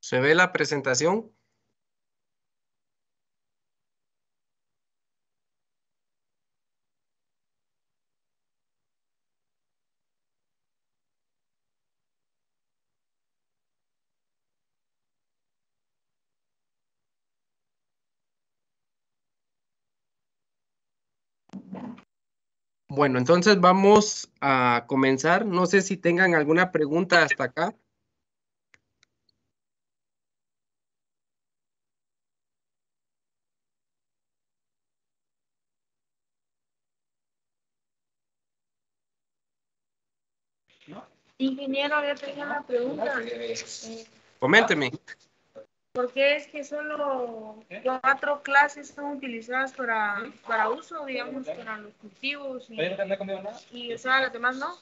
¿Se ve la presentación? Bueno, entonces vamos a comenzar. No sé si tengan alguna pregunta hasta acá. Ingeniero, había tenido una pregunta. Coménteme. ¿Por qué es que solo cuatro clases son utilizadas para, para uso, digamos, para los cultivos? Y, y las demás no.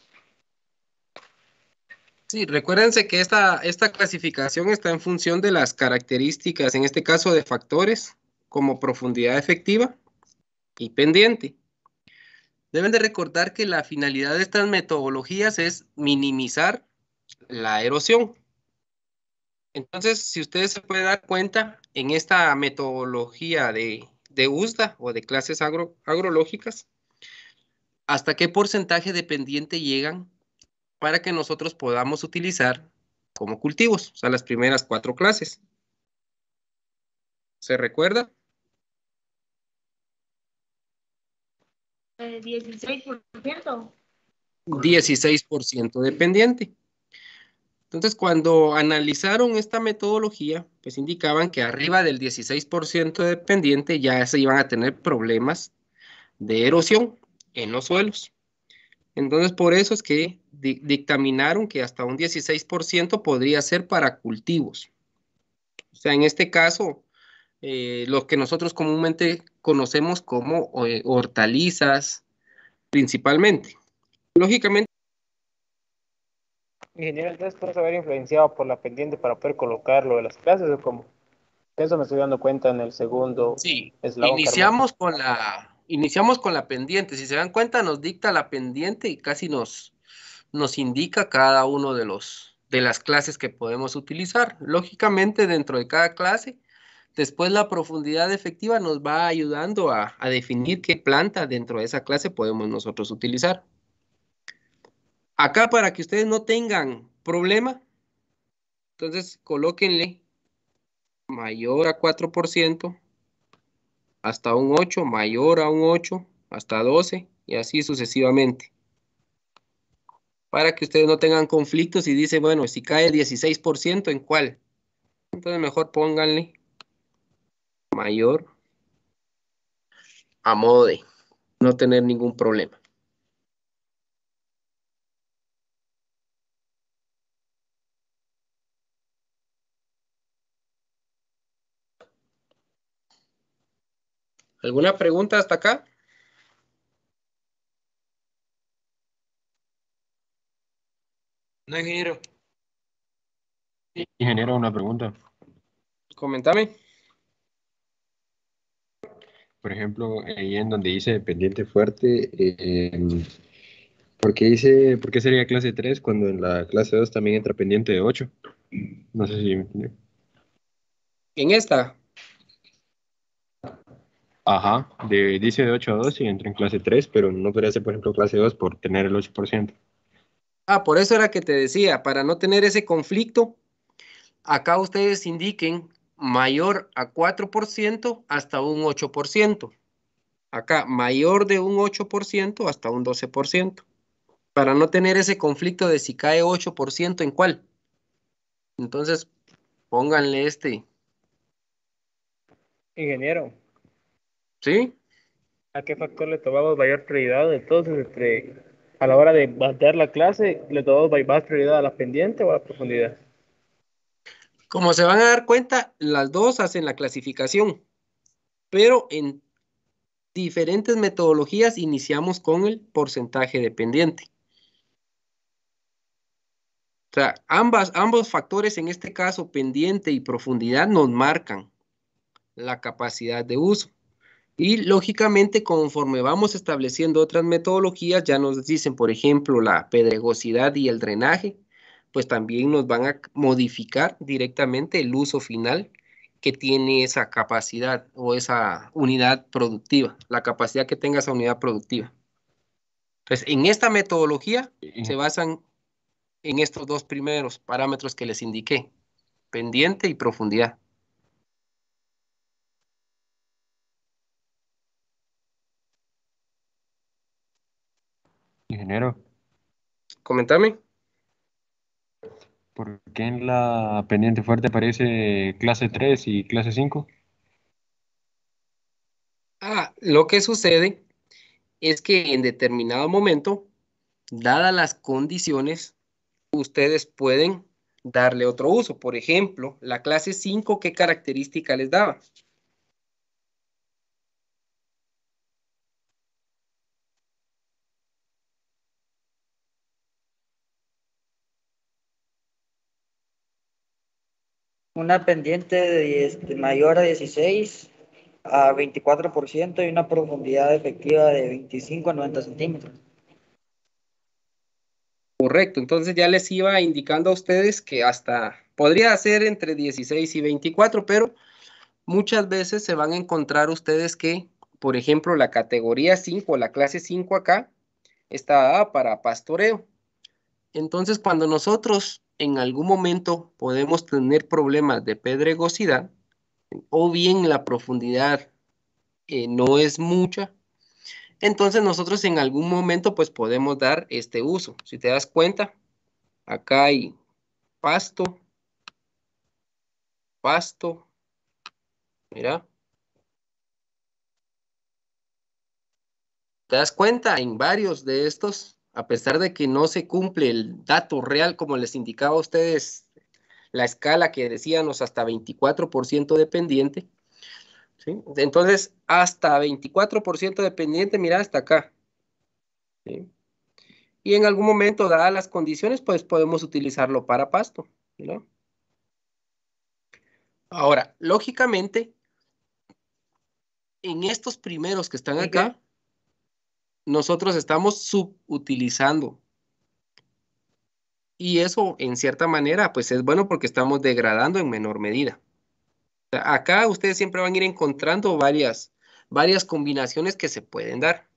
Sí, recuérdense que esta, esta clasificación está en función de las características, en este caso de factores, como profundidad efectiva y pendiente. Deben de recordar que la finalidad de estas metodologías es minimizar la erosión. Entonces, si ustedes se pueden dar cuenta, en esta metodología de, USDA o de clases agrológicas, ¿hasta qué porcentaje dependiente llegan para que nosotros podamos utilizar como cultivos? O sea, las primeras cuatro clases. ¿Se recuerda? 16%. 16% dependiente. Entonces, cuando analizaron esta metodología, pues indicaban que arriba del 16% dependiente ya se iban a tener problemas de erosión en los suelos. Entonces, por eso es que dictaminaron que hasta un 16% podría ser para cultivos. O sea, en este caso, eh, lo que nosotros comúnmente conocemos como eh, hortalizas principalmente. Lógicamente. Ingeniero, entonces puedes haber influenciado por la pendiente para poder colocarlo de las clases o como Eso me estoy dando cuenta en el segundo. Sí, iniciamos con, la, iniciamos con la pendiente. Si se dan cuenta, nos dicta la pendiente y casi nos, nos indica cada uno de los de las clases que podemos utilizar. Lógicamente, dentro de cada clase Después la profundidad efectiva nos va ayudando a, definir qué planta dentro de esa clase podemos nosotros utilizar. Acá para que ustedes no tengan problema, entonces colóquenle mayor a 4%, hasta un 8, mayor a un 8, hasta 12 y así sucesivamente. Para que ustedes no tengan conflictos y dicen, bueno, si cae el 16%, ¿en cuál? Entonces mejor pónganle mayor a modo de no tener ningún problema. ¿Alguna pregunta hasta acá? No, ingeniero. Ingeniero, una pregunta. Coméntame por ejemplo, ahí en donde dice pendiente fuerte, eh, em, ¿por, qué dice, ¿por sería clase 3 cuando en la clase 2 también entra pendiente de 8? No sé si... ¿En esta? Ajá, de, dice de 8 a 2 y entra en clase 3, pero no podría ser, por ejemplo, clase 2 por tener el 8%. Ah, por eso era que te decía, para no tener ese conflicto, acá ustedes indiquen mayor a 4% hasta un 8%. Acá, mayor de un 8% hasta un 12%. Para no tener ese conflicto de si cae 8% en cuál. Entonces, pónganle este. Ingeniero. ¿Sí? ¿A qué factor le tomamos mayor prioridad? Entonces, entre, a la hora de dar la clase, ¿le tomamos más prioridad a la pendiente o a la profundidad? Como se van a dar cuenta, las dos hacen la clasificación, pero en diferentes metodologías iniciamos con el porcentaje dependiente. O sea, ambas, ambos factores, en este caso pendiente y profundidad, nos marcan la capacidad de uso. Y lógicamente, conforme vamos estableciendo otras metodologías, ya nos dicen, por ejemplo, la pedregosidad y el drenaje, pues también nos van a modificar directamente el uso final que tiene esa capacidad o esa unidad productiva, la capacidad que tenga esa unidad productiva. Entonces, en esta metodología se basan en estos dos primeros parámetros que les indiqué, pendiente y profundidad. Ingeniero. Comentame qué en la pendiente fuerte aparece clase 3 y clase 5? Ah, lo que sucede es que en determinado momento, dadas las condiciones, ustedes pueden darle otro uso. Por ejemplo, la clase 5, ¿qué característica les daba? una pendiente de este, mayor a 16 a 24% y una profundidad efectiva de 25 a 90 centímetros. Correcto, entonces ya les iba indicando a ustedes que hasta podría ser entre 16 y 24, pero muchas veces se van a encontrar ustedes que, por ejemplo, la categoría 5, la clase 5 acá, está para pastoreo. Entonces, cuando nosotros en algún momento podemos tener problemas de pedregosidad o bien la profundidad eh, no es mucha, entonces nosotros en algún momento pues podemos dar este uso. Si te das cuenta, acá hay pasto, pasto, mira. ¿Te das cuenta? En varios de estos a pesar de que no se cumple el dato real, como les indicaba a ustedes, la escala que decíamos hasta 24% dependiente. Entonces, hasta 24% dependiente, mira hasta acá. Y en algún momento, dadas las condiciones, pues podemos utilizarlo para pasto. ¿no? Ahora, lógicamente, en estos primeros que están acá, nosotros estamos subutilizando. Y eso, en cierta manera, pues es bueno porque estamos degradando en menor medida. Acá ustedes siempre van a ir encontrando varias, varias combinaciones que se pueden dar.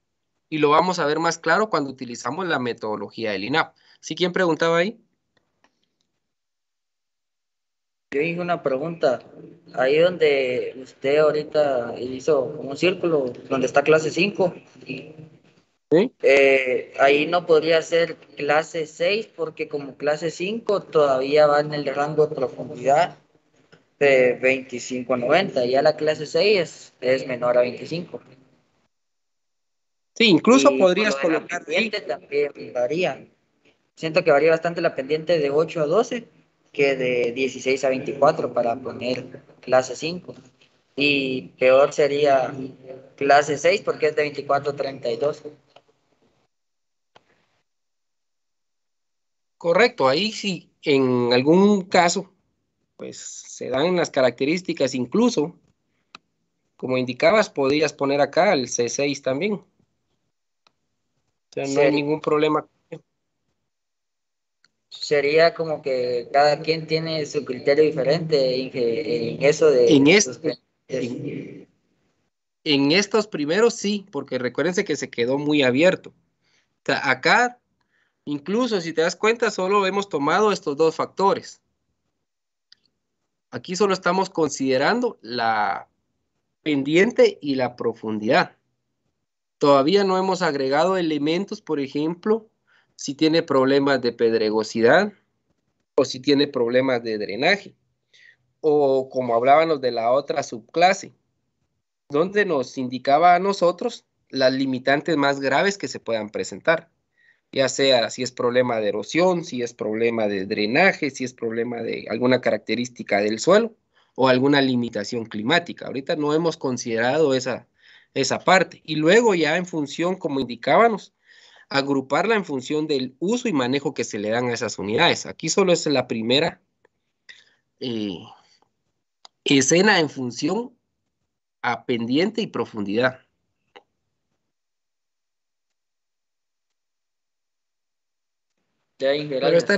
Y lo vamos a ver más claro cuando utilizamos la metodología del INAP. ¿Sí quién preguntaba ahí? Yo hice una pregunta. Ahí donde usted ahorita hizo un círculo, donde está clase 5, ¿Sí? Eh, ahí no podría ser clase 6 porque como clase 5 todavía va en el rango de profundidad de 25 a 90. Ya la clase 6 es, es menor a 25. Sí, incluso podrías colocar... La pendiente también varía. Siento que varía bastante la pendiente de 8 a 12 que de 16 a 24 para poner clase 5. Y peor sería clase 6 porque es de 24 a 32. Correcto, ahí sí, en algún caso, pues se dan las características, incluso, como indicabas, podrías poner acá el C6 también. O sea, no hay ningún problema. Sería como que cada quien tiene su criterio diferente en, eso de... En, en, estos primeros sí, porque recuérdense que se quedó muy abierto. acá Incluso si te das cuenta, solo hemos tomado estos dos factores. Aquí solo estamos considerando la pendiente y la profundidad. Todavía no hemos agregado elementos, por ejemplo, si tiene problemas de pedregosidad o si tiene problemas de drenaje. O como hablábamos de la otra subclase, donde nos indicaba a nosotros las limitantes más graves que se puedan presentar ya sea si es problema de erosión, si es problema de drenaje, si es problema de alguna característica del suelo o alguna limitación climática. Ahorita no hemos considerado esa, esa parte. Y luego ya en función, como indicábamos, agruparla en función del uso y manejo que se le dan a esas unidades. Aquí solo es la primera eh, escena en función a pendiente y profundidad. Pero este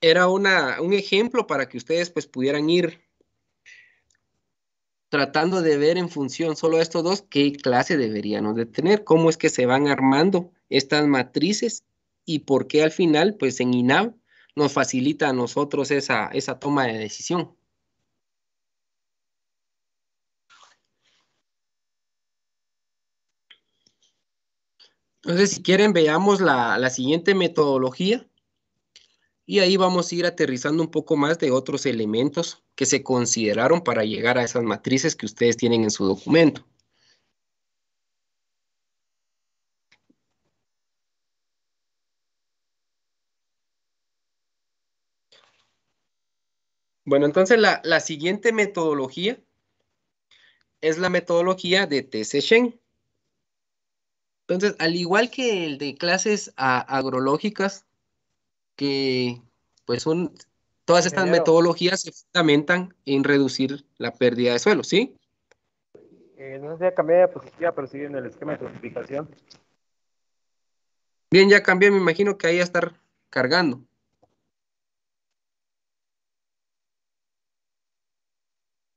era, un ejemplo para que ustedes pues pudieran ir tratando de ver en función solo de estos dos qué clase deberíamos de tener, cómo es que se van armando estas matrices y por qué al final, pues en INAV nos facilita a nosotros esa, toma de decisión. Entonces, si quieren, veamos la siguiente metodología y ahí vamos a ir aterrizando un poco más de otros elementos que se consideraron para llegar a esas matrices que ustedes tienen en su documento. Bueno, entonces la, siguiente metodología es la metodología de TC Shen. Entonces, al igual que el de clases agrológicas, que pues todas estas metodologías se fundamentan en reducir la pérdida de suelo, ¿sí? Eh, no sé si ya cambié de posición, pero sí en el esquema de clasificación. Bien, ya cambié, me imagino que ahí va a estar cargando.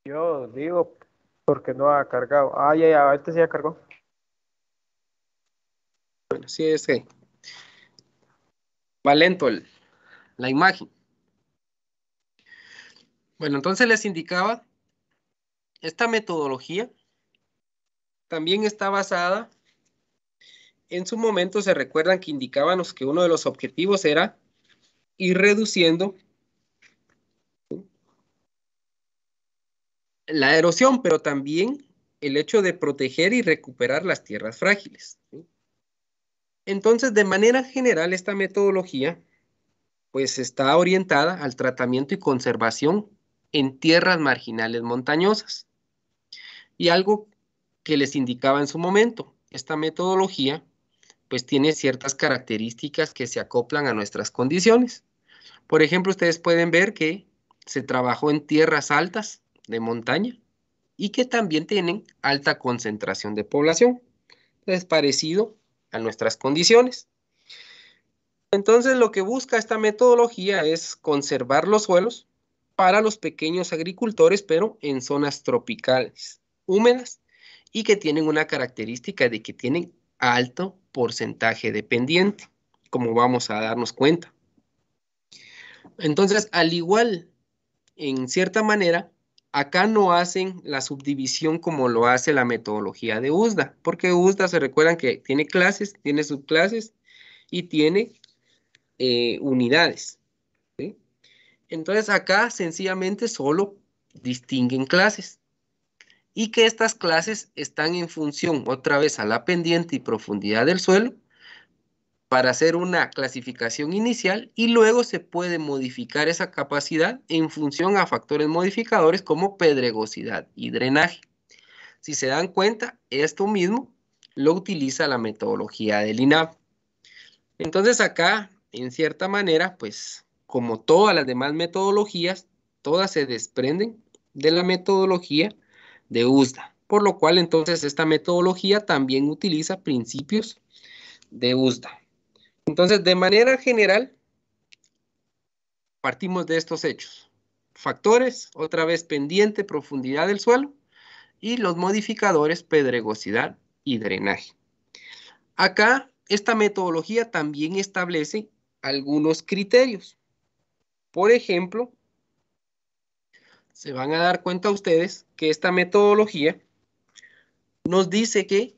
Yo digo porque no ha cargado. Ah, ya, ya, este sí ya cargó. Bueno, sí, es que va lento la imagen. Bueno, entonces les indicaba, esta metodología también está basada, en su momento se recuerdan que indicábamos que uno de los objetivos era ir reduciendo la erosión, pero también el hecho de proteger y recuperar las tierras frágiles. Entonces, de manera general, esta metodología pues está orientada al tratamiento y conservación en tierras marginales montañosas. Y algo que les indicaba en su momento, esta metodología pues tiene ciertas características que se acoplan a nuestras condiciones. Por ejemplo, ustedes pueden ver que se trabajó en tierras altas de montaña y que también tienen alta concentración de población. es parecido a nuestras condiciones. Entonces lo que busca esta metodología es conservar los suelos para los pequeños agricultores, pero en zonas tropicales, húmedas, y que tienen una característica de que tienen alto porcentaje de pendiente, como vamos a darnos cuenta. Entonces, al igual, en cierta manera, Acá no hacen la subdivisión como lo hace la metodología de USDA, porque USDA se recuerdan que tiene clases, tiene subclases y tiene eh, unidades. Entonces acá sencillamente solo distinguen clases y que estas clases están en función otra vez a la pendiente y profundidad del suelo para hacer una clasificación inicial y luego se puede modificar esa capacidad en función a factores modificadores como pedregosidad y drenaje. Si se dan cuenta, esto mismo lo utiliza la metodología del INAP. Entonces acá, en cierta manera, pues como todas las demás metodologías, todas se desprenden de la metodología de USDA, por lo cual entonces esta metodología también utiliza principios de USDA. Entonces, de manera general, partimos de estos hechos. Factores, otra vez pendiente, profundidad del suelo y los modificadores pedregosidad y drenaje. Acá, esta metodología también establece algunos criterios. Por ejemplo, se van a dar cuenta ustedes que esta metodología nos dice que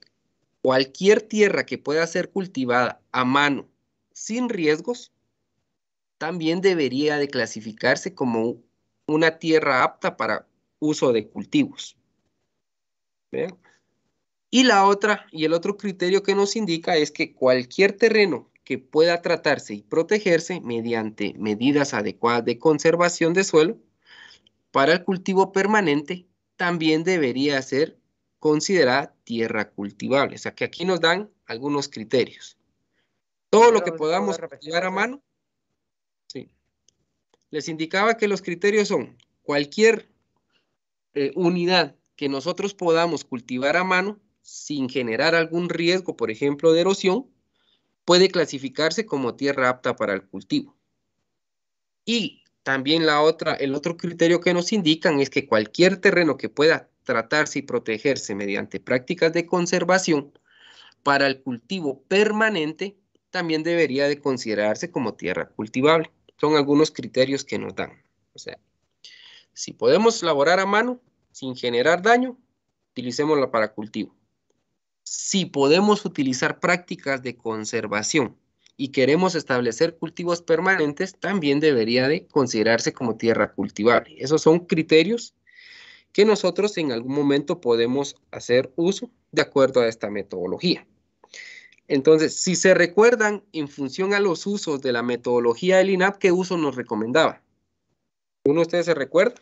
cualquier tierra que pueda ser cultivada a mano sin riesgos, también debería de clasificarse como una tierra apta para uso de cultivos. Y la otra, y el otro criterio que nos indica es que cualquier terreno que pueda tratarse y protegerse mediante medidas adecuadas de conservación de suelo para el cultivo permanente también debería ser considerada tierra cultivable. O sea que aquí nos dan algunos criterios. Todo lo que podamos cultivar a mano. Sí. Les indicaba que los criterios son cualquier eh, unidad que nosotros podamos cultivar a mano sin generar algún riesgo, por ejemplo, de erosión, puede clasificarse como tierra apta para el cultivo. Y también la otra, el otro criterio que nos indican es que cualquier terreno que pueda tratarse y protegerse mediante prácticas de conservación para el cultivo permanente también debería de considerarse como tierra cultivable. Son algunos criterios que nos dan. O sea, si podemos laborar a mano sin generar daño, utilicémosla para cultivo. Si podemos utilizar prácticas de conservación y queremos establecer cultivos permanentes, también debería de considerarse como tierra cultivable. Esos son criterios que nosotros en algún momento podemos hacer uso de acuerdo a esta metodología. Entonces, si se recuerdan, en función a los usos de la metodología del INAP, ¿qué uso nos recomendaba? ¿Uno de ustedes se recuerda?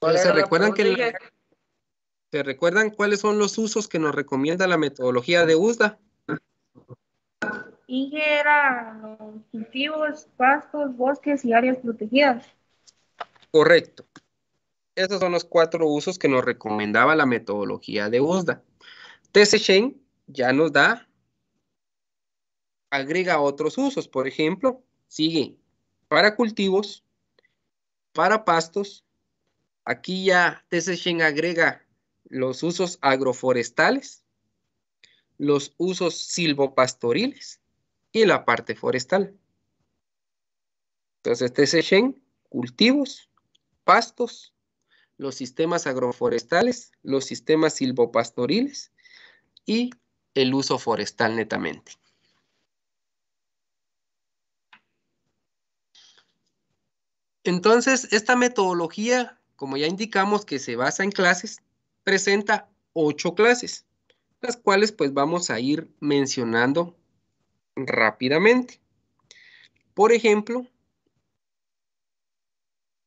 ¿Se recuerdan, que ¿Se recuerdan cuáles son los usos que nos recomienda la metodología de USDA? y los cultivos, pastos, bosques y áreas protegidas. Correcto. Esos son los cuatro usos que nos recomendaba la metodología de USDA. TC ya nos da, agrega otros usos, por ejemplo, sigue para cultivos, para pastos. Aquí ya TC agrega los usos agroforestales, los usos silvopastoriles, y la parte forestal. Entonces, este TCHEN, cultivos, pastos, los sistemas agroforestales, los sistemas silvopastoriles y el uso forestal netamente. Entonces, esta metodología, como ya indicamos que se basa en clases, presenta ocho clases, las cuales pues vamos a ir mencionando rápidamente. Por ejemplo,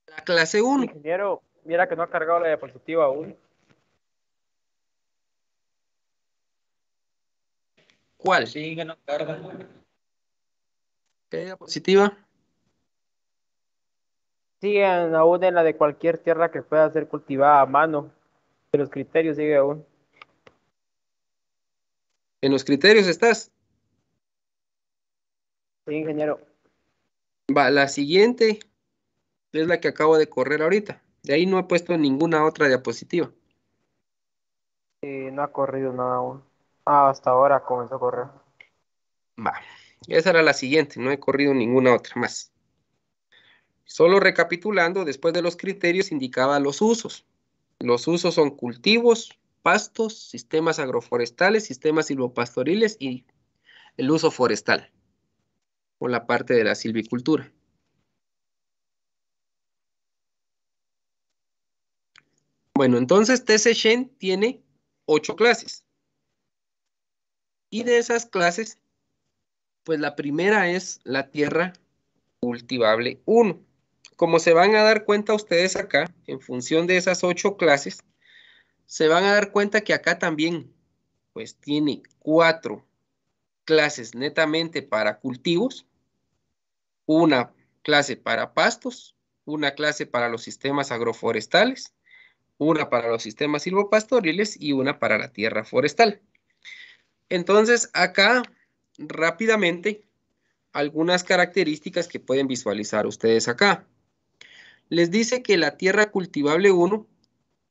la clase 1. Ingeniero, mira que no ha cargado la diapositiva aún. ¿Cuál? Sí, no carga. ¿Qué diapositiva? Siguen aún en la de cualquier tierra que pueda ser cultivada a mano. en los criterios sigue aún. ¿En los criterios estás? Sí, ingeniero. Va, la siguiente es la que acabo de correr ahorita. De ahí no he puesto ninguna otra diapositiva. no ha corrido nada aún. Ah, hasta ahora comenzó a correr. Va, esa era la siguiente, no he corrido ninguna otra más. Solo recapitulando, después de los criterios indicaba los usos. Los usos son cultivos, pastos, sistemas agroforestales, sistemas silvopastoriles y el uso forestal la parte de la silvicultura. Bueno, entonces TC tiene ocho clases. Y de esas clases, pues la primera es la tierra cultivable 1. Como se van a dar cuenta ustedes acá, en función de esas ocho clases, se van a dar cuenta que acá también, pues tiene cuatro clases netamente para cultivos una clase para pastos, una clase para los sistemas agroforestales, una para los sistemas silvopastoriles y una para la tierra forestal. Entonces, acá rápidamente algunas características que pueden visualizar ustedes acá. Les dice que la tierra cultivable 1,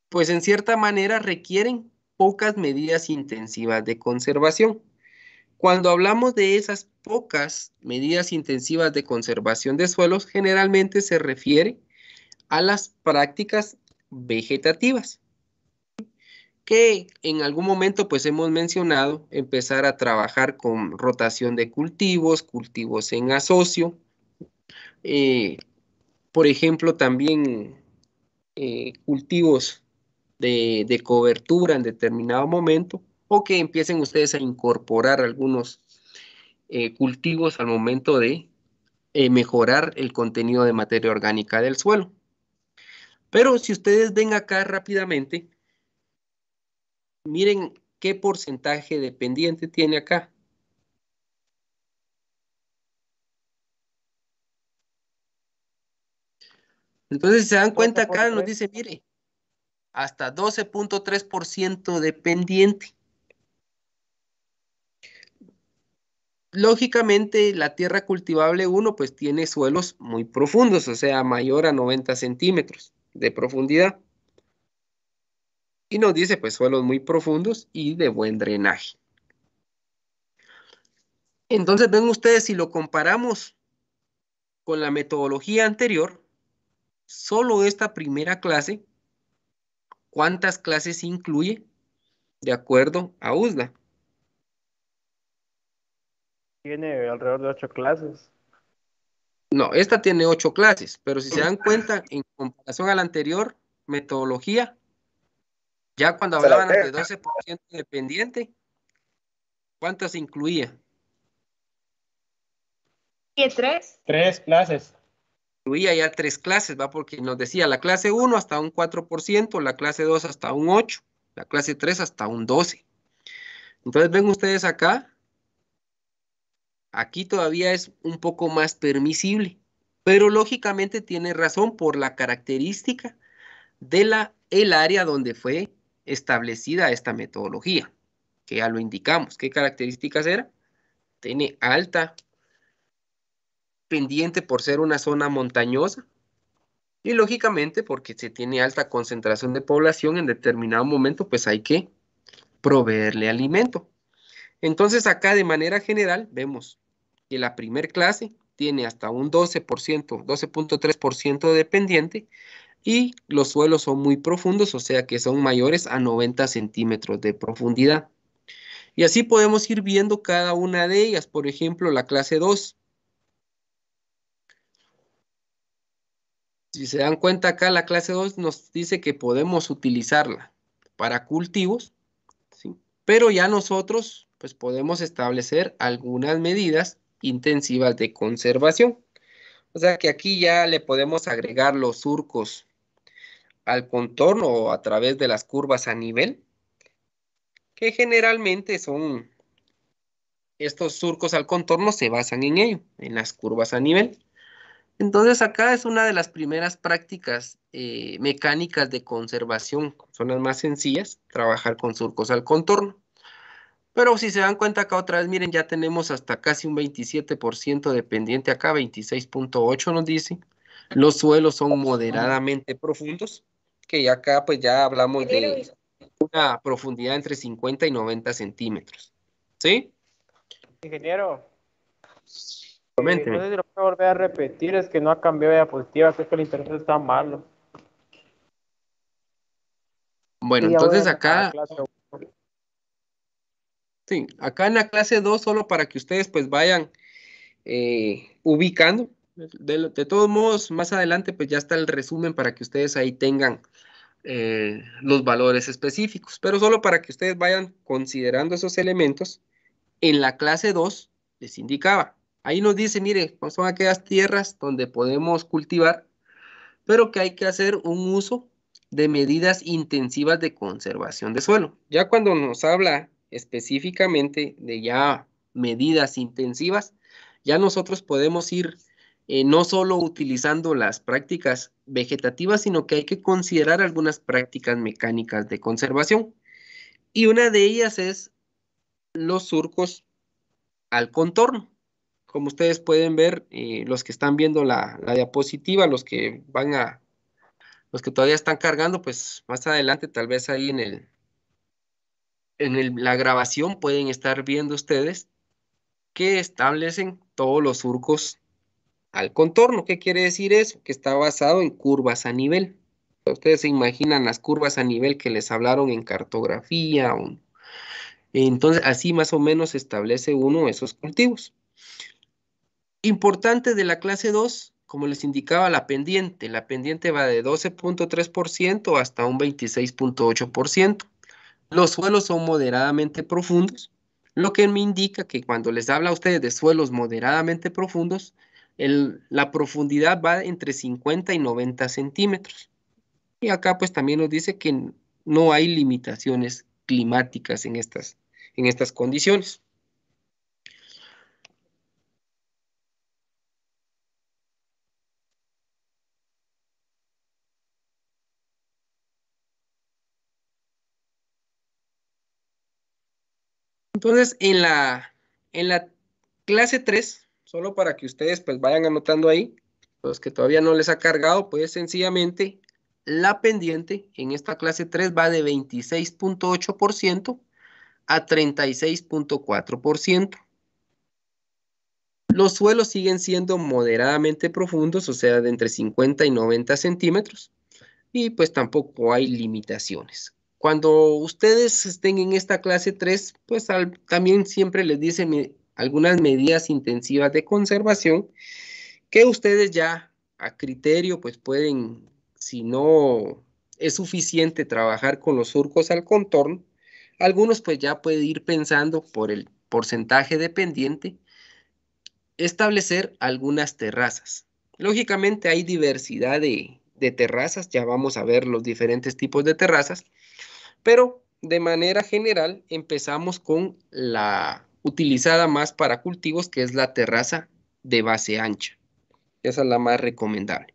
pues en cierta manera requieren pocas medidas intensivas de conservación. Cuando hablamos de esas pocas medidas intensivas de conservación de suelos generalmente se refiere a las prácticas vegetativas que en algún momento pues hemos mencionado empezar a trabajar con rotación de cultivos, cultivos en asocio, eh, por ejemplo también eh, cultivos de cobertura en determinado momento o que empiecen ustedes a incorporar algunos eh, cultivos al momento de eh, mejorar el contenido de materia orgánica del suelo. Pero si ustedes ven acá rápidamente, miren qué porcentaje de pendiente tiene acá. Entonces, si se dan cuenta acá, nos dice, mire, hasta 12.3% de pendiente. lógicamente la tierra cultivable 1 pues tiene suelos muy profundos, o sea, mayor a 90 centímetros de profundidad. Y nos dice pues suelos muy profundos y de buen drenaje. Entonces ven ustedes si lo comparamos con la metodología anterior, solo esta primera clase, ¿cuántas clases incluye? De acuerdo a USDA tiene alrededor de ocho clases. No, esta tiene ocho clases, pero si se dan cuenta, en comparación a la anterior metodología, ya cuando hablaban de 12% dependiente, ¿cuántas incluía? tres? Tres clases. Incluía ya tres clases, ¿va? Porque nos decía la clase 1 hasta un 4%, la clase 2 hasta un 8%, la clase 3 hasta un 12%. Entonces ven ustedes acá Aquí todavía es un poco más permisible, pero lógicamente tiene razón por la característica de área donde fue establecida esta metodología, que ya lo indicamos. ¿Qué características era? Tiene alta pendiente por ser una zona montañosa y lógicamente porque se tiene alta concentración de población en determinado momento, pues hay que proveerle alimento. Entonces acá de manera general vemos que la primera clase tiene hasta un 12%, 12.3% de pendiente y los suelos son muy profundos, o sea que son mayores a 90 centímetros de profundidad. Y así podemos ir viendo cada una de ellas, por ejemplo, la clase 2. Si se dan cuenta acá, la clase 2 nos dice que podemos utilizarla para cultivos, ¿sí? pero ya nosotros pues podemos establecer algunas medidas intensivas de conservación. O sea que aquí ya le podemos agregar los surcos al contorno o a través de las curvas a nivel, que generalmente son estos surcos al contorno se basan en ello, en las curvas a nivel. Entonces acá es una de las primeras prácticas eh, mecánicas de conservación, son las más sencillas, trabajar con surcos al contorno. Pero si se dan cuenta acá otra vez, miren, ya tenemos hasta casi un 27% de pendiente acá, 26.8 nos dice. Los suelos son moderadamente profundos, que ya acá pues ya hablamos de una profundidad entre 50 y 90 centímetros. ¿Sí? Ingeniero. Comente. Eh, lo volver a repetir, es que no ha cambiado de diapositiva, es que el internet está malo. Bueno, entonces acá... Sí, acá en la clase 2, solo para que ustedes pues vayan eh, ubicando. De, todos modos, más adelante pues ya está el resumen para que ustedes ahí tengan eh, los valores específicos, pero solo para que ustedes vayan considerando esos elementos. En la clase 2 les indicaba, ahí nos dice, mire, pues, son aquellas tierras donde podemos cultivar, pero que hay que hacer un uso de medidas intensivas de conservación de suelo. Ya cuando nos habla específicamente de ya medidas intensivas, ya nosotros podemos ir eh, no solo utilizando las prácticas vegetativas, sino que hay que considerar algunas prácticas mecánicas de conservación. Y una de ellas es los surcos al contorno. Como ustedes pueden ver, eh, los que están viendo la, la, diapositiva, los que van a, los que todavía están cargando, pues más adelante, tal vez ahí en el, en la grabación pueden estar viendo ustedes que establecen todos los surcos al contorno. ¿Qué quiere decir eso? Que está basado en curvas a nivel. Ustedes se imaginan las curvas a nivel que les hablaron en cartografía. Entonces, así más o menos establece uno esos cultivos. Importante de la clase 2, como les indicaba, la pendiente. La pendiente va de 12.3% hasta un 26.8%. Los suelos son moderadamente profundos, lo que me indica que cuando les habla a ustedes de suelos moderadamente profundos, la profundidad va entre 50 y 90 centímetros. Y acá pues también nos dice que no hay limitaciones climáticas en estas, en estas condiciones. Entonces, en la, clase 3, solo para que ustedes pues vayan anotando ahí, los que todavía no les ha cargado, pues sencillamente la pendiente en esta clase 3 va de 26.8% a 36.4%. Los suelos siguen siendo moderadamente profundos, o sea, de entre 50 y 90 centímetros, y pues tampoco hay limitaciones. Cuando ustedes estén en esta clase 3, pues también siempre les dicen algunas medidas intensivas de conservación que ustedes ya a criterio pues pueden, si no es suficiente trabajar con los surcos al contorno, algunos pues ya pueden ir pensando por el porcentaje dependiente, establecer algunas terrazas. Lógicamente hay diversidad de terrazas, ya vamos a ver los diferentes tipos de terrazas, pero de manera general empezamos con la utilizada más para cultivos, que es la terraza de base ancha. Esa es la más recomendable.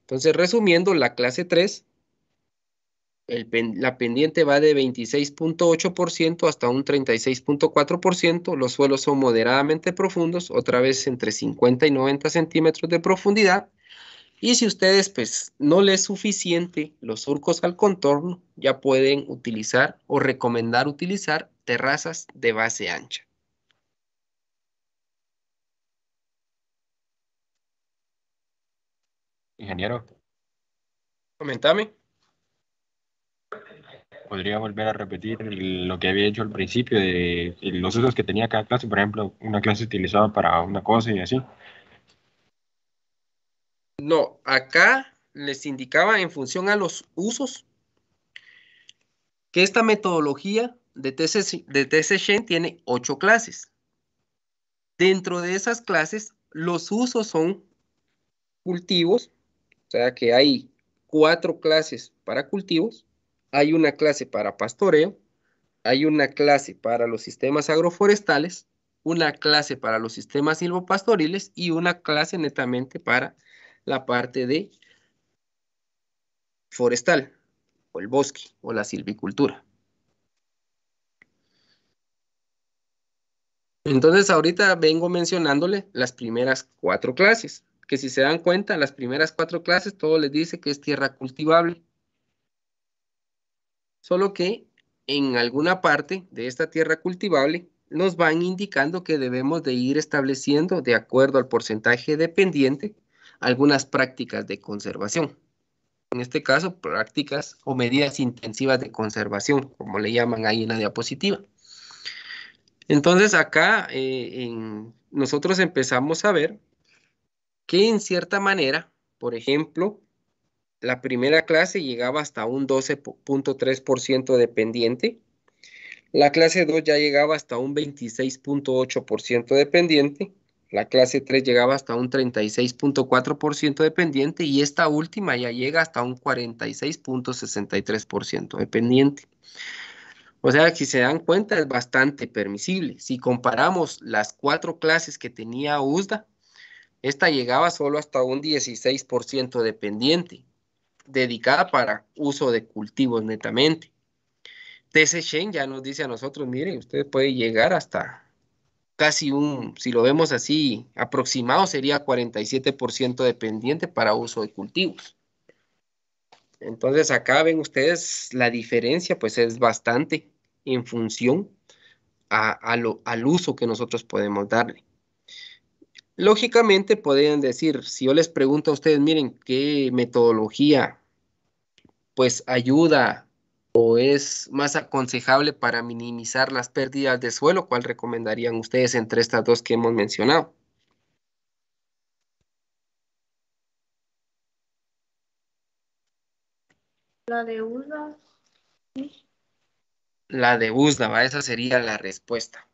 Entonces, resumiendo, la clase 3, la pendiente va de 26.8% hasta un 36.4%, los suelos son moderadamente profundos, otra vez entre 50 y 90 centímetros de profundidad, y si ustedes pues no les es suficiente los surcos al contorno, ya pueden utilizar o recomendar utilizar terrazas de base ancha. Ingeniero. Comentame. Podría volver a repetir lo que había hecho al principio de eh, los usos que tenía cada clase. Por ejemplo, una clase utilizada para una cosa y así. No, acá les indicaba en función a los usos que esta metodología de TC, tiene ocho clases. Dentro de esas clases, los usos son cultivos, o sea que hay cuatro clases para cultivos, hay una clase para pastoreo, hay una clase para los sistemas agroforestales, una clase para los sistemas silvopastoriles y una clase netamente para la parte de forestal o el bosque o la silvicultura. Entonces ahorita vengo mencionándole las primeras cuatro clases, que si se dan cuenta, las primeras cuatro clases todo les dice que es tierra cultivable. Solo que en alguna parte de esta tierra cultivable nos van indicando que debemos de ir estableciendo de acuerdo al porcentaje dependiente algunas prácticas de conservación. En este caso, prácticas o medidas intensivas de conservación, como le llaman ahí en la diapositiva. Entonces acá eh, nosotros empezamos a ver que en cierta manera, por ejemplo, la primera clase llegaba hasta un 12.3% dependiente, la clase 2 ya llegaba hasta un 26.8% dependiente, la clase 3 llegaba hasta un 36.4% dependiente y esta última ya llega hasta un 46.63% dependiente. O sea, si se dan cuenta, es bastante permisible. Si comparamos las cuatro clases que tenía USDA, esta llegaba solo hasta un 16% dependiente, dedicada para uso de cultivos netamente. TC Shen ya nos dice a nosotros, miren, ustedes puede llegar hasta casi un, si lo vemos así, aproximado sería 47% dependiente para uso de cultivos. Entonces acá ven ustedes la diferencia, pues es bastante en función a, al uso que nosotros podemos darle. Lógicamente podrían decir, si yo les pregunto a ustedes, miren, qué metodología pues ayuda o es más aconsejable para minimizar las pérdidas de suelo? ¿Cuál recomendarían ustedes entre estas dos que hemos mencionado? La de USDA. La de USDA, esa sería la respuesta.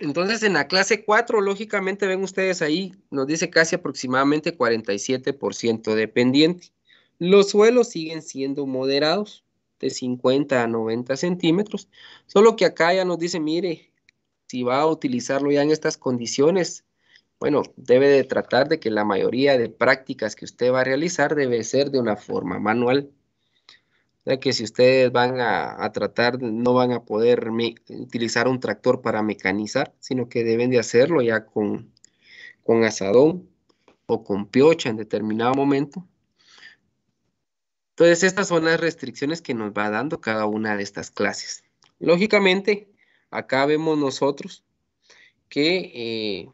Entonces, en la clase 4, lógicamente ven ustedes ahí, nos dice casi aproximadamente 47% dependiente. Los suelos siguen siendo moderados, de 50 a 90 centímetros, solo que acá ya nos dice, mire, si va a utilizarlo ya en estas condiciones, bueno, debe de tratar de que la mayoría de prácticas que usted va a realizar debe ser de una forma manual. Ya que si ustedes van a, tratar, no van a poder utilizar un tractor para mecanizar, sino que deben de hacerlo ya con, con asadón o con piocha en determinado momento entonces, estas son las restricciones que nos va dando cada una de estas clases. Lógicamente, acá vemos nosotros que, eh,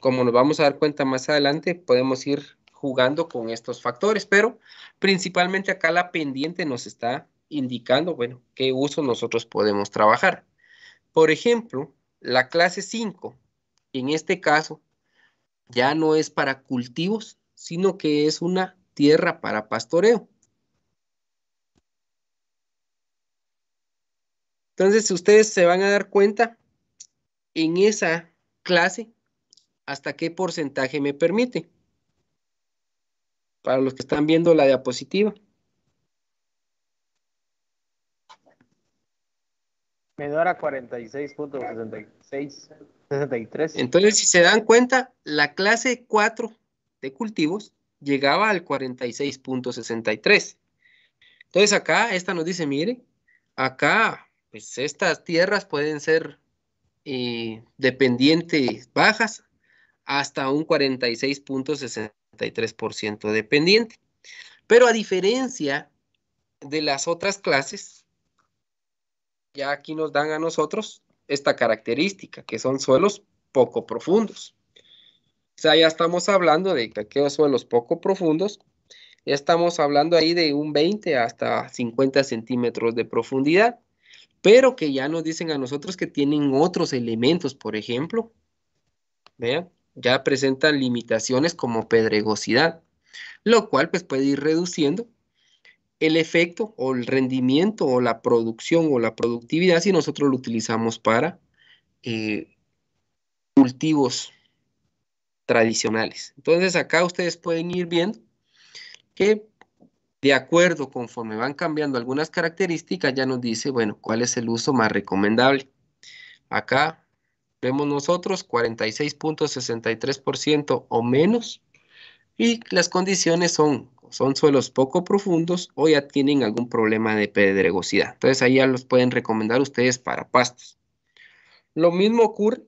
como nos vamos a dar cuenta más adelante, podemos ir jugando con estos factores, pero principalmente acá la pendiente nos está indicando, bueno, qué uso nosotros podemos trabajar. Por ejemplo, la clase 5, en este caso, ya no es para cultivos, sino que es una tierra para pastoreo. Entonces ustedes se van a dar cuenta en esa clase hasta qué porcentaje me permite. Para los que están viendo la diapositiva. Menor a 46.63. Entonces, si se dan cuenta, la clase 4 de cultivos llegaba al 46.63. Entonces acá, esta nos dice, mire, acá pues estas tierras pueden ser eh, dependientes bajas hasta un 46.63% dependiente. Pero a diferencia de las otras clases, ya aquí nos dan a nosotros esta característica, que son suelos poco profundos. O sea, ya estamos hablando de aquellos suelos poco profundos, ya estamos hablando ahí de un 20 hasta 50 centímetros de profundidad pero que ya nos dicen a nosotros que tienen otros elementos, por ejemplo, ya presentan limitaciones como pedregosidad, lo cual pues, puede ir reduciendo el efecto o el rendimiento o la producción o la productividad si nosotros lo utilizamos para eh, cultivos tradicionales. Entonces acá ustedes pueden ir viendo que de acuerdo conforme van cambiando algunas características, ya nos dice, bueno, cuál es el uso más recomendable. Acá vemos nosotros 46.63% o menos y las condiciones son, son suelos poco profundos o ya tienen algún problema de pedregosidad. Entonces ahí ya los pueden recomendar ustedes para pastos. Lo mismo ocurre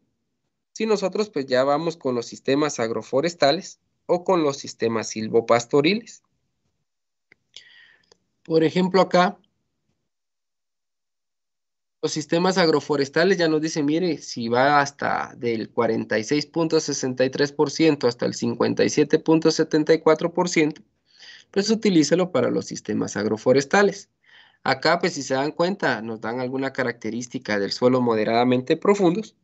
si nosotros pues ya vamos con los sistemas agroforestales o con los sistemas silvopastoriles. Por ejemplo, acá, los sistemas agroforestales ya nos dicen, mire, si va hasta del 46.63% hasta el 57.74%, pues utilícelo para los sistemas agroforestales. Acá, pues si se dan cuenta, nos dan alguna característica del suelo moderadamente profundos,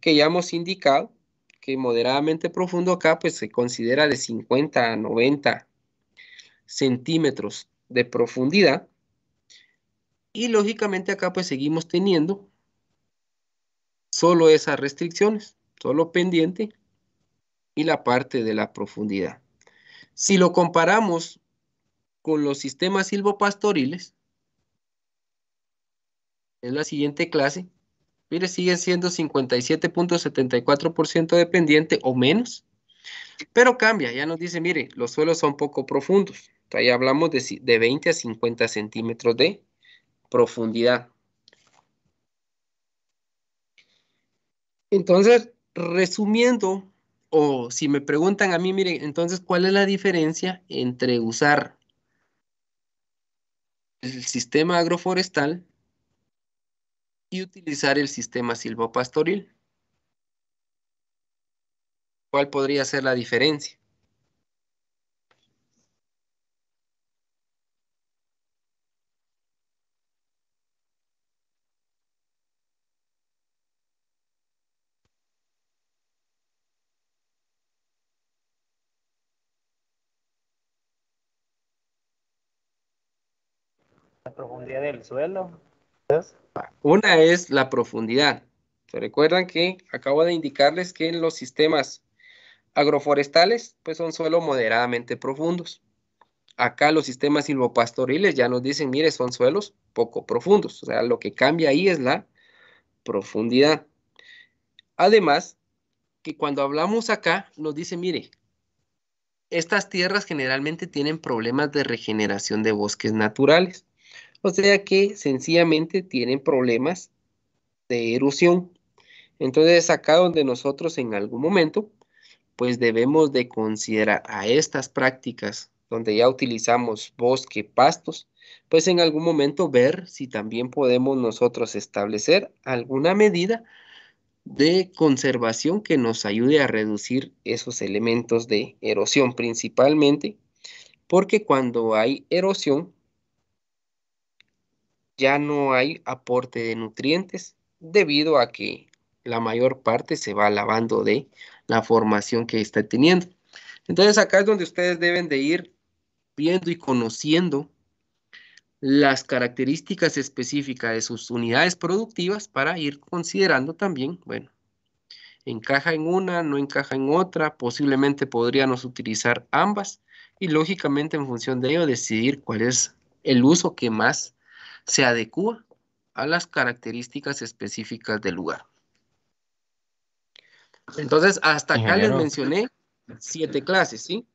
que ya hemos indicado que moderadamente profundo acá, pues se considera de 50 a 90 centímetros de profundidad. Y lógicamente acá pues seguimos teniendo solo esas restricciones, solo pendiente y la parte de la profundidad. Si lo comparamos con los sistemas silvopastoriles, en la siguiente clase, mire, siguen siendo 57.74% de pendiente o menos, pero cambia, ya nos dice, mire, los suelos son poco profundos. Ahí hablamos de, 20 a 50 centímetros de profundidad. Entonces, resumiendo, o si me preguntan a mí, miren, entonces, ¿cuál es la diferencia entre usar el sistema agroforestal y utilizar el sistema silvopastoril? ¿Cuál podría ser la diferencia? profundidad del suelo. Una es la profundidad. ¿Se recuerdan que acabo de indicarles que en los sistemas agroforestales pues son suelos moderadamente profundos? Acá los sistemas silvopastoriles ya nos dicen, mire, son suelos poco profundos. O sea, lo que cambia ahí es la profundidad. Además, que cuando hablamos acá, nos dice, mire, estas tierras generalmente tienen problemas de regeneración de bosques naturales. O sea que sencillamente tienen problemas de erosión. Entonces acá donde nosotros en algún momento pues debemos de considerar a estas prácticas donde ya utilizamos bosque, pastos, pues en algún momento ver si también podemos nosotros establecer alguna medida de conservación que nos ayude a reducir esos elementos de erosión principalmente, porque cuando hay erosión, ya no hay aporte de nutrientes debido a que la mayor parte se va lavando de la formación que está teniendo. Entonces acá es donde ustedes deben de ir viendo y conociendo las características específicas de sus unidades productivas para ir considerando también, bueno, encaja en una, no encaja en otra, posiblemente podríamos utilizar ambas y lógicamente en función de ello decidir cuál es el uso que más se adecúa a las características específicas del lugar. Entonces, hasta acá les mencioné siete clases, ¿sí?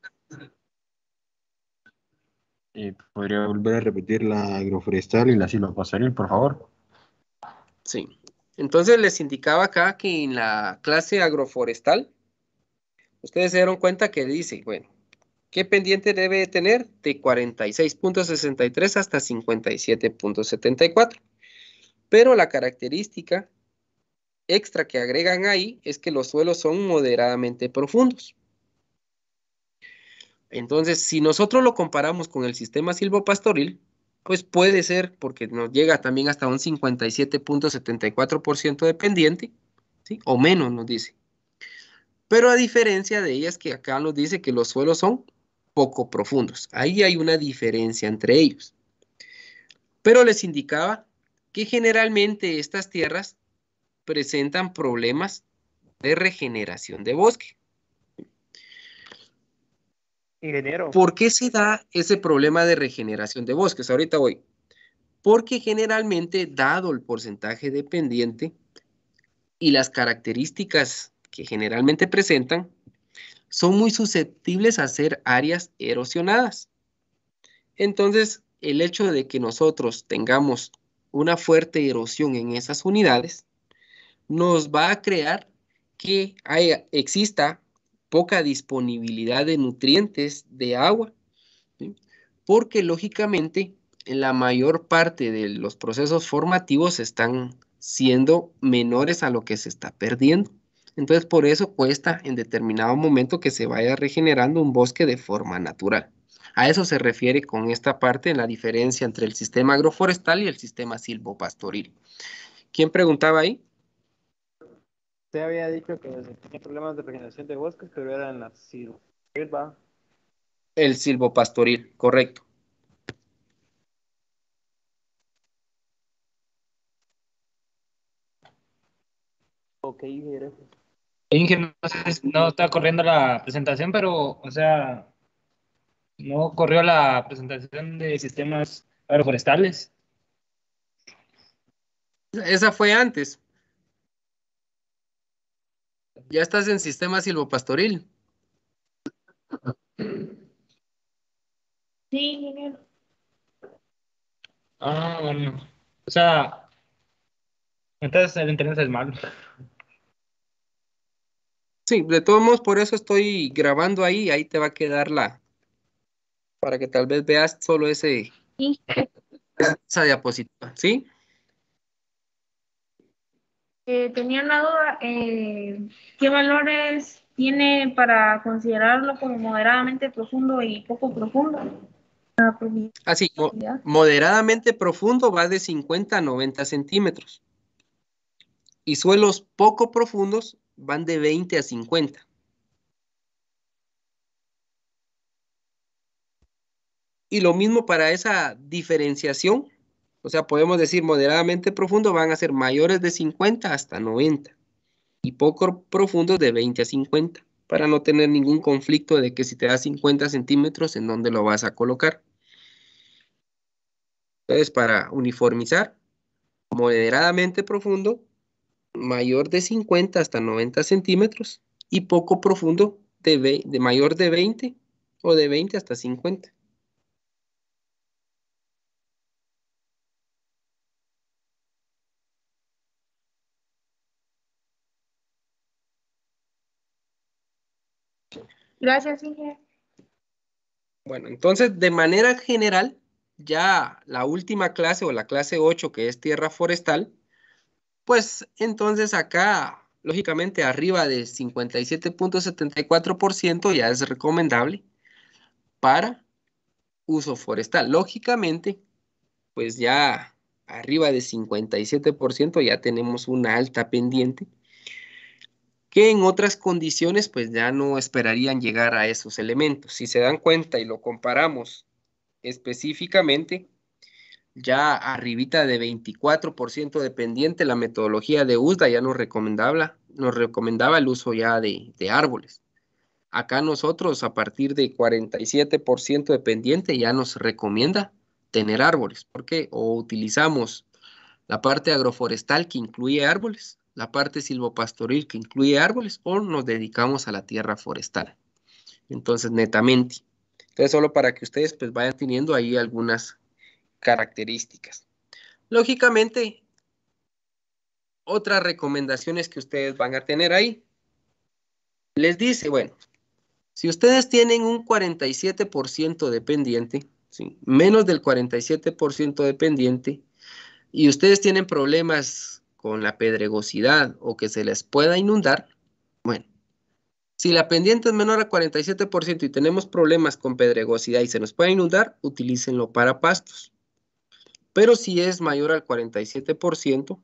Eh, ¿Podría volver a repetir la agroforestal y la silvopastoril, por favor? Sí. Entonces, les indicaba acá que en la clase agroforestal, ustedes se dieron cuenta que dice, bueno, ¿Qué pendiente debe tener? De 46.63 hasta 57.74. Pero la característica extra que agregan ahí es que los suelos son moderadamente profundos. Entonces, si nosotros lo comparamos con el sistema silvopastoril, pues puede ser, porque nos llega también hasta un 57.74% de pendiente, ¿sí? o menos nos dice. Pero a diferencia de ellas que acá nos dice que los suelos son poco profundos. Ahí hay una diferencia entre ellos. Pero les indicaba que generalmente estas tierras presentan problemas de regeneración de bosque. ¿Por qué se da ese problema de regeneración de bosques? Ahorita voy. Porque generalmente, dado el porcentaje de pendiente y las características que generalmente presentan, son muy susceptibles a ser áreas erosionadas. Entonces, el hecho de que nosotros tengamos una fuerte erosión en esas unidades nos va a crear que haya, exista poca disponibilidad de nutrientes de agua, porque lógicamente la mayor parte de los procesos formativos están siendo menores a lo que se está perdiendo. Entonces, por eso cuesta en determinado momento que se vaya regenerando un bosque de forma natural. A eso se refiere con esta parte en la diferencia entre el sistema agroforestal y el sistema silvopastoril. ¿Quién preguntaba ahí? Usted había dicho que tenía problemas de regeneración de bosques, pero en la silva. El silvopastoril, correcto. Ok, gracias. Ingeniero, no, está corriendo la presentación, pero, o sea, no corrió la presentación de sistemas agroforestales. Esa fue antes. Ya estás en sistema silvopastoril. Sí, Ah, bueno. O sea, entonces el internet es malo. Sí, de todos modos, por eso estoy grabando ahí, ahí te va a quedar la, para que tal vez veas solo ese, sí. esa diapositiva, ¿sí? Eh, tenía una duda, eh, ¿qué valores tiene para considerarlo como moderadamente profundo y poco profundo? Así, ah, pues, ah, moderadamente profundo va de 50 a 90 centímetros. Y suelos poco profundos van de 20 a 50. Y lo mismo para esa diferenciación, o sea, podemos decir moderadamente profundo van a ser mayores de 50 hasta 90 y poco profundos de 20 a 50 para no tener ningún conflicto de que si te da 50 centímetros, ¿en dónde lo vas a colocar? Entonces, para uniformizar, moderadamente profundo mayor de 50 hasta 90 centímetros y poco profundo de, de mayor de 20 o de 20 hasta 50. Gracias, Inge. Bueno, entonces, de manera general, ya la última clase o la clase 8, que es tierra forestal, pues entonces acá, lógicamente, arriba de 57.74% ya es recomendable para uso forestal. Lógicamente, pues ya arriba de 57% ya tenemos una alta pendiente que en otras condiciones pues ya no esperarían llegar a esos elementos. Si se dan cuenta y lo comparamos específicamente ya arribita de 24% dependiente, la metodología de USDA ya nos recomendaba, nos recomendaba el uso ya de, árboles. Acá nosotros a partir de 47% dependiente ya nos recomienda tener árboles, porque o utilizamos la parte agroforestal que incluye árboles, la parte silvopastoril que incluye árboles, o nos dedicamos a la tierra forestal. Entonces, netamente. Entonces, solo para que ustedes pues vayan teniendo ahí algunas características. Lógicamente, otras recomendaciones que ustedes van a tener ahí. Les dice, bueno, si ustedes tienen un 47% de pendiente, menos del 47% de pendiente, y ustedes tienen problemas con la pedregosidad o que se les pueda inundar, bueno, si la pendiente es menor a 47% y tenemos problemas con pedregosidad y se nos puede inundar, utilícenlo para pastos. Pero si es mayor al 47%,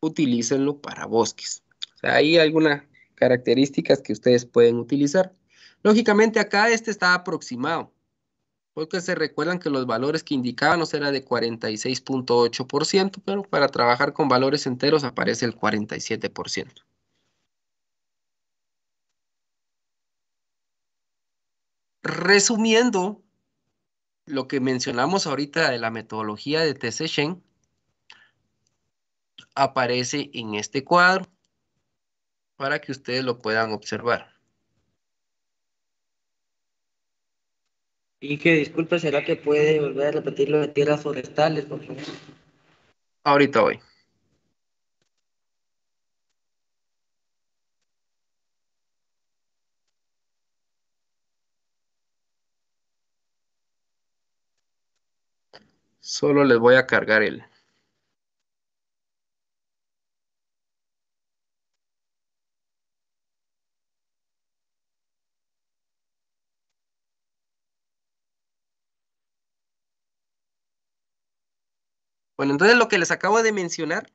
utilícenlo para bosques. O sea, hay algunas características que ustedes pueden utilizar. Lógicamente acá este está aproximado, porque se recuerdan que los valores que indicábamos era de 46.8%, pero para trabajar con valores enteros aparece el 47%. Resumiendo, lo que mencionamos ahorita de la metodología de T.C. Shen aparece en este cuadro para que ustedes lo puedan observar. Y que disculpe, ¿será que puede volver a repetir lo de tierras forestales, por Ahorita voy. Solo les voy a cargar el... Bueno, entonces lo que les acabo de mencionar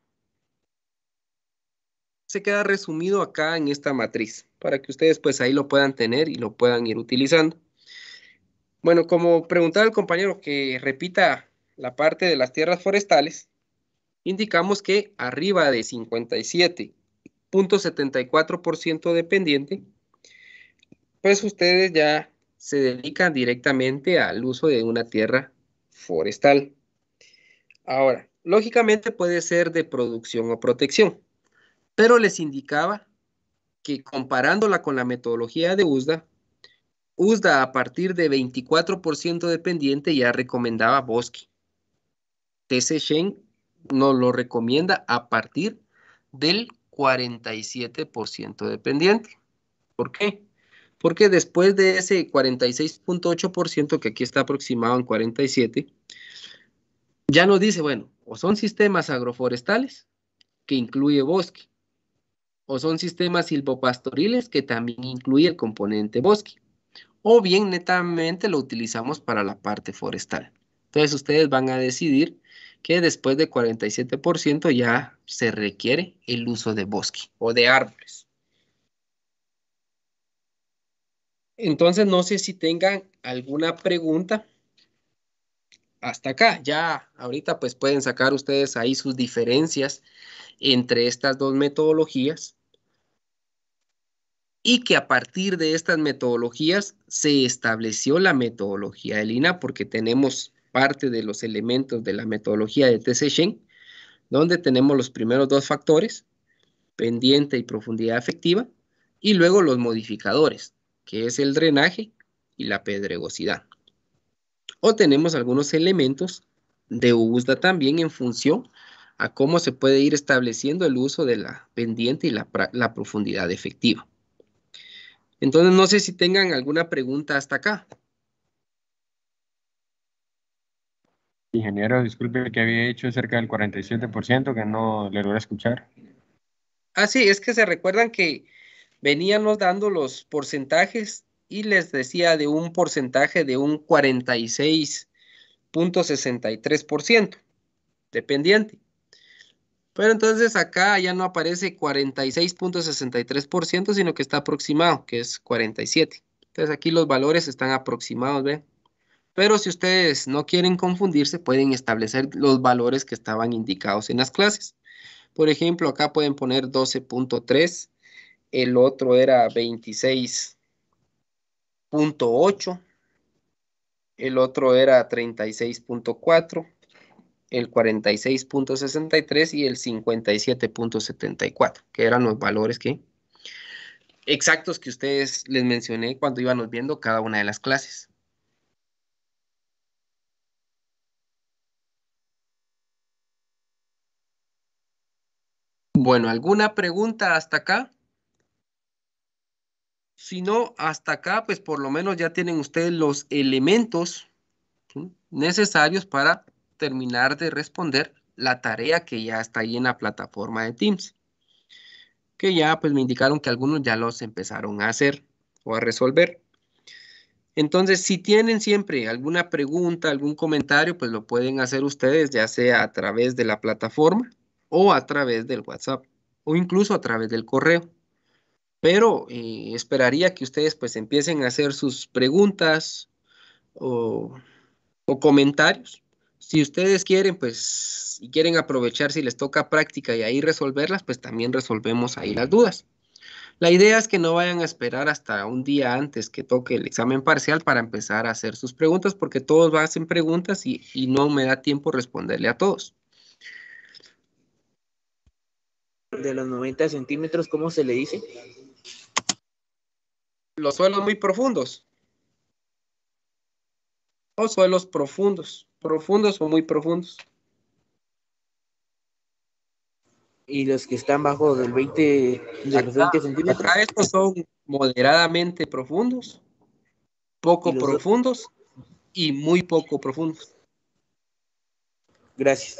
se queda resumido acá en esta matriz para que ustedes pues ahí lo puedan tener y lo puedan ir utilizando. Bueno, como preguntaba el compañero que repita la parte de las tierras forestales, indicamos que arriba de 57.74% dependiente, pues ustedes ya se dedican directamente al uso de una tierra forestal. Ahora, lógicamente puede ser de producción o protección, pero les indicaba que comparándola con la metodología de USDA, USDA a partir de 24% dependiente ya recomendaba bosque ese Shen nos lo recomienda a partir del 47% dependiente. ¿Por qué? Porque después de ese 46.8%, que aquí está aproximado en 47, ya nos dice, bueno, o son sistemas agroforestales, que incluye bosque, o son sistemas silvopastoriles, que también incluye el componente bosque, o bien netamente lo utilizamos para la parte forestal. Entonces ustedes van a decidir que después de 47% ya se requiere el uso de bosque o de árboles. Entonces, no sé si tengan alguna pregunta. Hasta acá, ya ahorita pues pueden sacar ustedes ahí sus diferencias entre estas dos metodologías y que a partir de estas metodologías se estableció la metodología de lina, porque tenemos parte de los elementos de la metodología de TC Shen, donde tenemos los primeros dos factores, pendiente y profundidad efectiva, y luego los modificadores, que es el drenaje y la pedregosidad. O tenemos algunos elementos de USDA también en función a cómo se puede ir estableciendo el uso de la pendiente y la profundidad efectiva. Entonces, no sé si tengan alguna pregunta hasta acá. Ingeniero, disculpe que había hecho cerca del 47% que no le logré escuchar. Ah, sí, es que se recuerdan que veníamos dando los porcentajes y les decía de un porcentaje de un 46.63%, dependiente. Pero entonces acá ya no aparece 46.63%, sino que está aproximado, que es 47. Entonces aquí los valores están aproximados, ¿ven? Pero si ustedes no quieren confundirse, pueden establecer los valores que estaban indicados en las clases. Por ejemplo, acá pueden poner 12.3, el otro era 26.8, el otro era 36.4, el 46.63 y el 57.74, que eran los valores que exactos que ustedes les mencioné cuando íbamos viendo cada una de las clases. Bueno, ¿alguna pregunta hasta acá? Si no, hasta acá, pues por lo menos ya tienen ustedes los elementos necesarios para terminar de responder la tarea que ya está ahí en la plataforma de Teams. Que ya pues me indicaron que algunos ya los empezaron a hacer o a resolver. Entonces, si tienen siempre alguna pregunta, algún comentario, pues lo pueden hacer ustedes, ya sea a través de la plataforma o a través del WhatsApp o incluso a través del correo. Pero eh, esperaría que ustedes pues empiecen a hacer sus preguntas o, comentarios. Si ustedes quieren, pues, quieren aprovechar si les toca práctica y ahí resolverlas, pues también resolvemos ahí las dudas. La idea es que no vayan a esperar hasta un día antes que toque el examen parcial para empezar a hacer sus preguntas, porque todos hacen preguntas y, y no me da tiempo responderle a todos. de los 90 centímetros, ¿cómo se le dice? Los suelos muy profundos. O suelos profundos, profundos o muy profundos. Y los que están bajo del 20, de los 20 centímetros. estos son moderadamente profundos, poco profundos y muy poco profundos. Gracias.